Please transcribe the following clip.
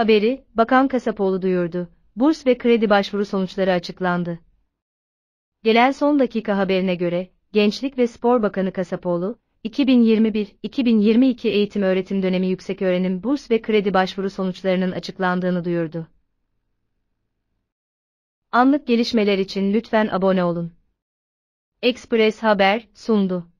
Haberi, Bakan Kasapoğlu duyurdu. Burs ve kredi başvuru sonuçları açıklandı. Gelen son dakika haberine göre, Gençlik ve Spor Bakanı Kasapoğlu, 2021-2022 eğitim öğretim dönemi yüksek öğrenim burs ve kredi başvuru sonuçlarının açıklandığını duyurdu. Anlık gelişmeler için lütfen abone olun. Express Haber sundu.